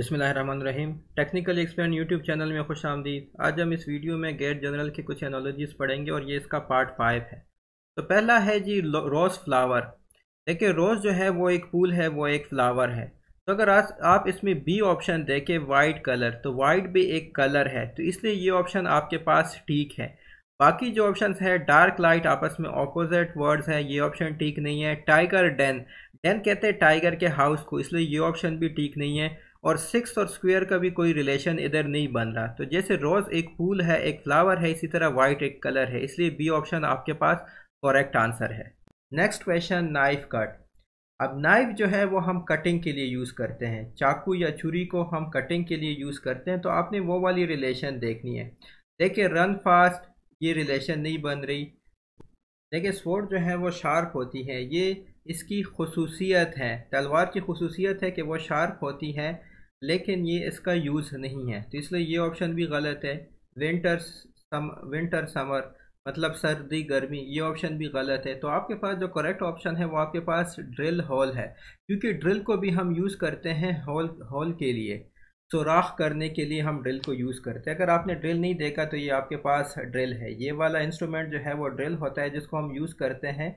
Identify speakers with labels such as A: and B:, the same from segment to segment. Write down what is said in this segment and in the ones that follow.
A: रहीम technical explain YouTube channel में खुश आमदीद आज हम इस वीडियो में गेट जनरल की कुछ एनोलॉजीज़ पढ़ेंगे और ये इसका पार्ट फाइव है तो पहला है जी रोज़ फ्लावर देखिए रोज़ जो है वो एक फूल है वो एक फ्लावर है तो अगर आज आप इसमें बी ऑप्शन देखें वाइट कलर तो वाइट भी एक कलर है तो इसलिए ये ऑप्शन आपके पास ठीक है बाकी जो ऑप्शन है डार्क लाइट आपस में ऑपोजिट वर्ड्स हैं ये ऑप्शन ठीक नहीं है टाइगर डेन डेन कहते हैं टाइगर के हाउस को इसलिए ये ऑप्शन भी ठीक नहीं है और सिक्स और स्क्वायर का भी कोई रिलेशन इधर नहीं बन रहा तो जैसे रोज़ एक फूल है एक फ्लावर है इसी तरह वाइट एक कलर है इसलिए बी ऑप्शन आपके पास करेक्ट आंसर है नेक्स्ट क्वेश्चन नाइफ कट अब नाइफ जो है वो हम कटिंग के लिए यूज़ करते हैं चाकू या छुरी को हम कटिंग के लिए यूज़ करते हैं तो आपने वो वाली रिलेशन देखनी है देखिए रन फास्ट ये रिलेशन नहीं बन रही देखिए स्पोर्ट जो है वो शार्प होती है ये इसकी खसूसियत है तलवार की खसूसियत है कि वो शार्प होती है लेकिन ये इसका यूज़ नहीं है तो इसलिए ये ऑप्शन भी गलत है विंटर सम विंटर समर मतलब सर्दी गर्मी ये ऑप्शन भी गलत है तो आपके पास जो करेक्ट ऑप्शन है वो आपके पास ड्रिल हॉल है क्योंकि ड्रिल को भी हम यूज़ करते हैं हॉल हॉल के लिए सुराख तो करने के लिए हम ड्रिल को यूज़ करते हैं अगर आपने ड्रिल नहीं देखा तो ये आपके पास ड्रिल है ये वाला इंस्ट्रूमेंट जो है वो ड्रिल होता है जिसको हम यूज़ करते हैं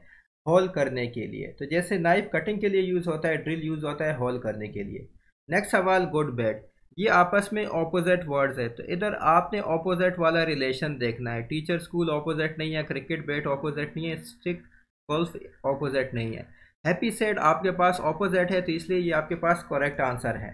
A: हॉल करने के लिए तो जैसे नाइफ कटिंग के लिए यूज़ होता है ड्रिल यूज़ होता है हॉल करने के लिए नेक्स्ट सवाल गुड बैड ये आपस में ऑपोजिट वर्ड्स है तो इधर आपने ऑपोजिट वाला रिलेशन देखना है टीचर स्कूल ऑपोजिट नहीं है क्रिकेट बैट ऑपोजिट नहीं है स्टिक गोल्फ ऑपोजिट नहीं है हैप्पी सेड आपके पास ऑपोजिट है तो इसलिए ये आपके पास करेक्ट आंसर है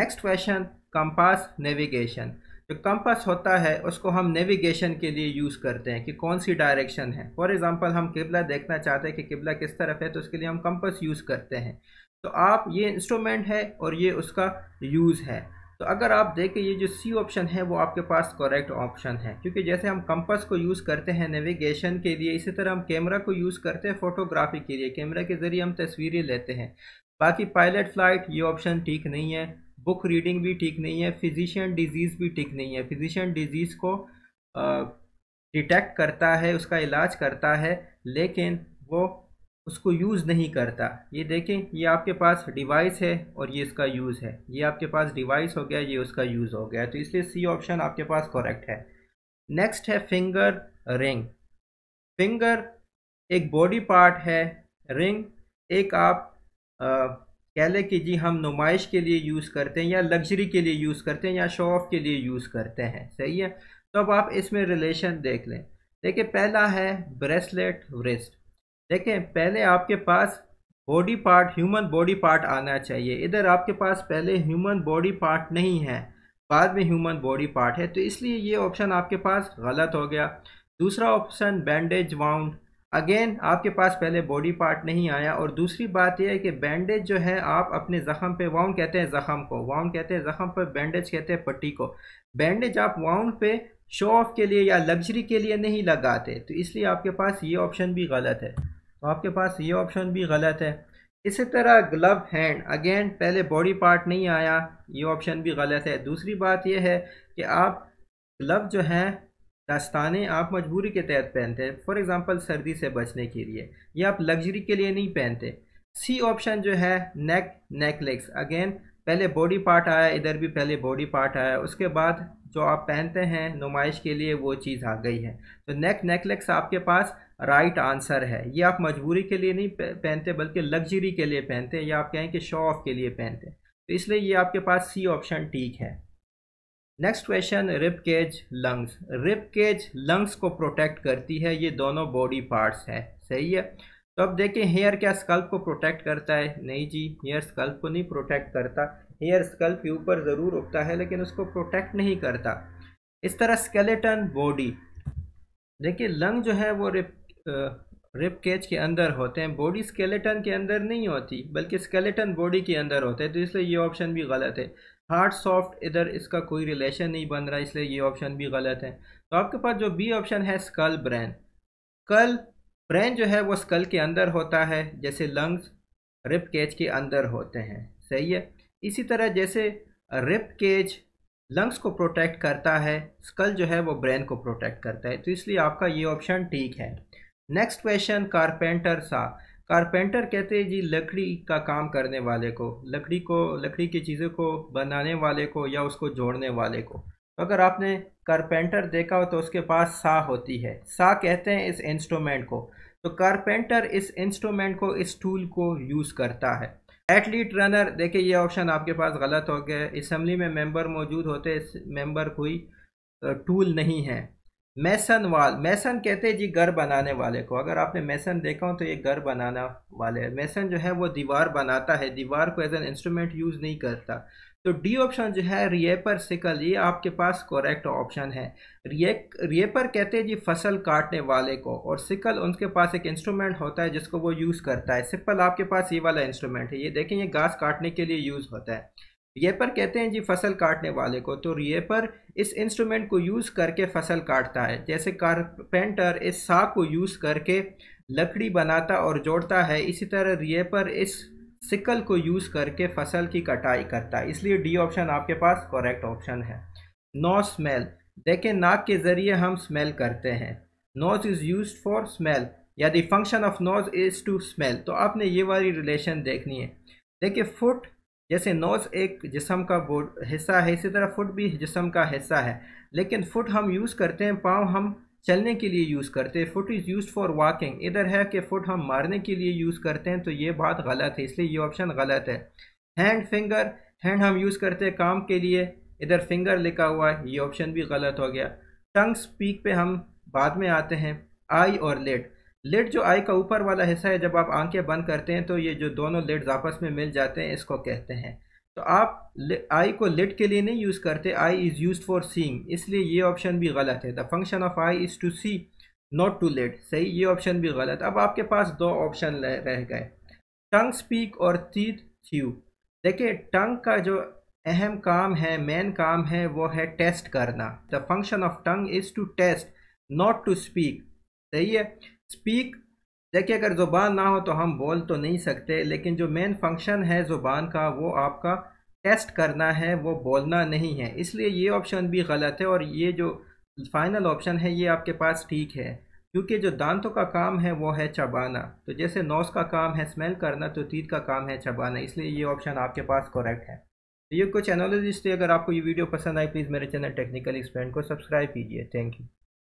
A: नेक्स्ट क्वेश्चन कंपास नेविगेशन जो कंपास होता है उसको हम नेविगेशन के लिए यूज़ करते हैं कि कौन सी डायरेक्शन है फॉर एग्ज़ाम्पल हम किबला देखना चाहते हैं कि किबला किस तरफ है तो उसके लिए हम कंपास यूज़ करते हैं तो आप ये इंस्ट्रूमेंट है और ये उसका यूज़ है तो अगर आप देखें ये जो सी ऑप्शन है वो आपके पास करेक्ट ऑप्शन है क्योंकि जैसे हम कंपस को यूज़ करते हैं नेविगेशन के लिए इसी तरह हम कैमरा को यूज़ करते हैं फोटोग्राफी के लिए कैमरा के ज़रिए हम तस्वीरें लेते हैं बाकी पायलट फ्लाइट ये ऑप्शन ठीक नहीं है बुक रीडिंग भी ठीक नहीं है फिजिशियन डिजीज़ भी ठीक नहीं है फिजिशियन डिजीज़ को डिटेक्ट करता है उसका इलाज करता है लेकिन वो उसको यूज़ नहीं करता ये देखें ये आपके पास डिवाइस है और ये इसका यूज़ है ये आपके पास डिवाइस हो गया ये उसका यूज़ हो गया तो इसलिए सी ऑप्शन आपके पास करेक्ट है नेक्स्ट है फिंगर रिंग फिंगर एक बॉडी पार्ट है रिंग एक आप कह लें कि जी हम नुमाइश के लिए यूज़ करते हैं या लग्जरी के लिए यूज़ करते हैं या शो ऑफ के लिए यूज़ करते हैं सही है तो अब आप इसमें रिलेशन देख लें देखिए पहला है ब्रेसलेट रिस्ट देखें पहले आपके पास body part human body part आना चाहिए इधर आपके पास पहले ह्यूमन बॉडी पार्ट नहीं है बाद में ह्यूमन बॉडी पार्ट है तो इसलिए ये ऑप्शन आपके पास गलत हो गया दूसरा ऑप्शन बैंडेज वाउंड अगेन आपके पास पहले बॉडी पार्ट नहीं आया और दूसरी बात यह है कि बैंडेज जो है आप अपने ज़ख़म पे वाउंड कहते हैं ज़ख़म को वाउंड कहते हैं ज़ख़म पर बैंडेज कहते हैं पट्टी को बैंडेज आप वाउंड पे शो ऑफ के लिए या लग्जरी के लिए नहीं लगाते तो इसलिए आपके पास ये ऑप्शन भी गलत है तो आपके पास ये ऑप्शन भी गलत है इसी तरह ग्लव हैंड अगेन पहले बॉडी पार्ट नहीं आया ये ऑप्शन भी गलत है दूसरी बात यह है कि आप ग्लव जो हैं दस्ताने आप मजबूरी के तहत पहनते हैं फॉर एग्ज़ाम्पल सर्दी से बचने के लिए यह आप लग्जरी के लिए नहीं पहनते सी ऑप्शन जो है नेक नेकलेस अगेन पहले बॉडी पार्ट आया इधर भी पहले बॉडी पार्ट आया उसके बाद जो आप पहनते हैं नुमाइश के लिए वो चीज़ आ गई है तो नेक नेकलेक्स आपके पास राइट आंसर है ये आप मजबूरी के लिए नहीं पहनते बल्कि लग्जरी के लिए पहनते हैं या आप कहें कि शो ऑफ के लिए पहनते हैं तो इसलिए ये आपके पास सी ऑप्शन ठीक है next question rib cage lungs rib cage lungs को प्रोटेक्ट करती है ये दोनों बॉडी पार्ट्स हैं सही है तो अब देखें हेयर क्या स्कल्प को प्रोटेक्ट करता है नहीं जी हेयर स्कल्प को नहीं प्रोटेक्ट करता हेयर स्कल्प के ऊपर ज़रूर उगता है लेकिन उसको प्रोटेक्ट नहीं करता इस तरह स्केलेटन बॉडी देखिए लंग जो है वो रिप रिप केज के अंदर होते हैं बॉडी स्केलेटन के अंदर नहीं होती बल्कि स्केलेटन बॉडी के अंदर होते हैं तो इसलिए ये ऑप्शन भी गलत है हार्ड सॉफ्ट इधर इसका कोई रिलेशन नहीं बन रहा इसलिए ये ऑप्शन भी गलत है तो आपके पास जो बी ऑप्शन है स्कल ब्रेन कल ब्रेन जो है वो स्कल के अंदर होता है जैसे लंग्स रिप केज के अंदर होते हैं सही है इसी तरह जैसे रिप केज लंग्स को प्रोटेक्ट करता है स्कल जो है वो ब्रेन को प्रोटेक्ट करता है तो इसलिए आपका ये ऑप्शन ठीक है नेक्स्ट क्वेश्चन कारपेंटर सा कारपेंटर कहते हैं जी लकड़ी का काम करने वाले को लकड़ी को लकड़ी की चीज़ों को बनाने वाले को या उसको जोड़ने वाले को अगर आपने कारपेंटर देखा हो तो उसके पास सा होती है सा कहते हैं इस इंस्ट्रूमेंट को तो कारपेंटर इस इंस्ट्रूमेंट को इस टूल को यूज़ करता है एटलीट रनर देखिए ये ऑप्शन आपके पास गलत हो गया है असम्बली में मेंबर मौजूद होते इस मेंबर कोई टूल नहीं है मैसन वाल मैसन कहते हैं जी घर बनाने वाले को अगर आपने मैसन देखा हो तो ये घर बनाना वाले है मैसन जो है वो दीवार बनाता है दीवार को एज एन इंस्ट्रूमेंट यूज़ नहीं करता तो डी ऑप्शन जो है रिएपर सिकल ये आपके पास करेक्ट ऑप्शन है रिएक रिएपर कहते हैं जी फसल काटने वाले को और सिकल उनके पास एक इंस्ट्रूमेंट होता है जिसको वो यूज़ करता है सिपल आपके पास ये वाला इंस्ट्रूमेंट है ये देखें ये घास काटने के लिए यूज़ होता है रेपर कहते हैं जी फसल काटने वाले को तो रिएपर इस इंस्ट्रूमेंट को यूज़ करके फसल काटता है जैसे कारपेंटर इस सा को यूज़ करके लकड़ी बनाता और जोड़ता है इसी तरह रिएपर इस सिकल को यूज़ करके फसल की कटाई करता है इसलिए डी ऑप्शन आपके पास करेक्ट ऑप्शन है नो स्मेल देखें नाक के ज़रिए हम स्मेल करते हैं nose is use for smell या the function of nose is to smell तो आपने ये वाली रिलेशन देखनी है देखिए फुट जैसे नोज़ एक जिसम का हिस्सा है इसी तरह फुट भी जिसम का हिस्सा है लेकिन फुट हम यूज़ करते हैं पाँव हम चलने के लिए यूज़ करते हैं foot is use for walking इधर है कि फ़ुट हम मारने के लिए यूज़ करते हैं तो ये बात गलत है इसलिए ये ऑप्शन गलत है हैंड फिंगर हैंड हम यूज़ करते हैं काम के लिए इधर फिंगर लिखा हुआ है ये ऑप्शन भी गलत हो गया टंग स्पीक पे हम बाद में आते हैं आई और लेट लिड जो आई का ऊपर वाला हिस्सा है जब आप आंखें बंद करते हैं तो ये जो दोनों लिड्स आपस में मिल जाते हैं इसको कहते हैं तो आप आई को लिड के लिए नहीं यूज़ करते eye is use for seeing इसलिए ये ऑप्शन भी गलत है the function of eye is to see not to lid सही ये ऑप्शन भी गलत अब आपके पास दो ऑप्शन रह गए टंग स्पीक और तीत थ्यू देखिए टंग का जो अहम काम है मेन काम है वो है टेस्ट करना the function of tongue is to taste not to speak सही है स्पीक देखिए अगर ज़ुबान ना हो तो हम बोल तो नहीं सकते लेकिन जो मेन फंक्शन है ज़ुबान का वो आपका टेस्ट करना है वो बोलना नहीं है इसलिए ये ऑप्शन भी गलत है और ये जो फाइनल ऑप्शन है ये आपके पास ठीक है क्योंकि जो दांतों का काम है वो है चबाना तो जैसे नोस का काम है स्मेल करना तो तीत का काम है चबाना इसलिए ये ऑप्शन आपके पास करेक्ट है तो ये कुछ एनोलॉजिस्ट थे अगर आपको ये वीडियो पसंद आई प्लीज़ मेरे चैनल टेक्निकल एक्सपेंड को सब्सक्राइब कीजिए थैंक यू